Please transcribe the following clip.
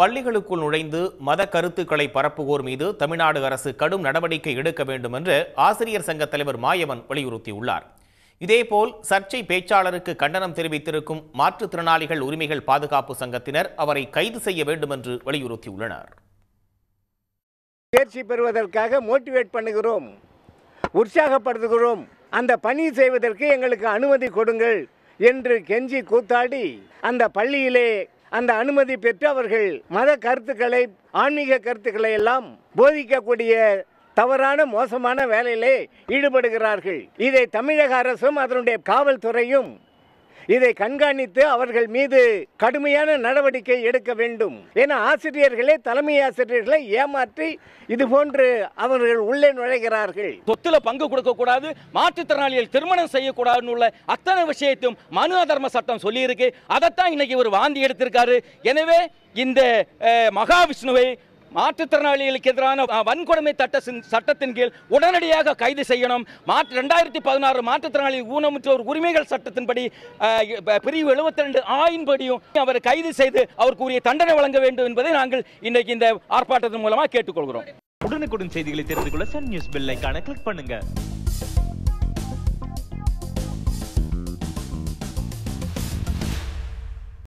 பள்ளிகளுக்குள் நுழைந்து மத கருத்துக்களை பரப்புவோர் மீது தமிழ்நாடு அரசு கடும் நடவடிக்கை எடுக்க வேண்டும் என்று ஆசிரியர் சங்க தலைவர் மாயவன் வலியுறுத்தியுள்ளார் இதேபோல் சர்ச்சை பேச்சாளருக்கு கண்டனம் தெரிவித்திருக்கும் மாற்றுத்திறனாளிகள் உரிமைகள் பாதுகாப்பு சங்கத்தினர் அவரை கைது செய்ய வேண்டும் என்று வலியுறுத்தியுள்ளனர் தேர்ச்சி பெறுவதற்காக மோட்டிவேட் பண்ணுகிறோம் உற்சாகப்படுத்துகிறோம் அந்த பணி செய்வதற்கு எங்களுக்கு அனுமதி கொடுங்கள் என்று கெஞ்சி கூத்தாடி அந்த பள்ளியிலே அந்த அனுமதி பெற்று அவர்கள் மத கருத்துக்களை ஆன்மீக கருத்துக்களை எல்லாம் போதிக்கக்கூடிய தவறான மோசமான வேலையிலே ஈடுபடுகிறார்கள் இதை தமிழக அரசும் அதனுடைய காவல்துறையும் இதை கண்காணித்து அவர்கள் மீது கடுமையான நடவடிக்கை எடுக்க வேண்டும் என ஆசிரியர்களே தலைமை ஆசிரியர்களை ஏமாற்றி இது போன்று அவர்கள் உள்ளே நுழைகிறார்கள் சொத்துல பங்கு கொடுக்க கூடாது மாற்றுத்திறனாளிகள் திருமணம் செய்யக்கூடாதுன்னு உள்ள அத்தனை விஷயத்தையும் மனு அதர்ம சட்டம் சொல்லியிருக்கு அதைத்தான் இன்னைக்கு ஒரு வாந்தி எடுத்திருக்காரு எனவே இந்த மகாவிஷ்ணுவை மாற்றுத்திறனாளிகளுக்கு எதிரான வன்கொடுமை சட்ட சட்டத்தின் கீழ் உடனடியாக கைது செய்யணும் மாற்று ரெண்டாயிரத்தி பதினாறு மாற்றுத்திறனாளி ஊனமுற்றோர் உரிமைகள் சட்டத்தின்படி பிரிவு எழுபத்தி ரெண்டு ஆயின்படியும் அவர் கைது செய்து அவருக்குரிய தண்டனை வழங்க வேண்டும் என்பதை நாங்கள் இன்றைக்கு இந்த ஆர்ப்பாட்டத்தின் மூலமாக கேட்டுக்கொள்கிறோம் உடனுக்குடன் செய்திகளை தெரிந்து கொள்ள சன் நியூஸ் பெல்லைக்கான கிளிக் பண்ணுங்க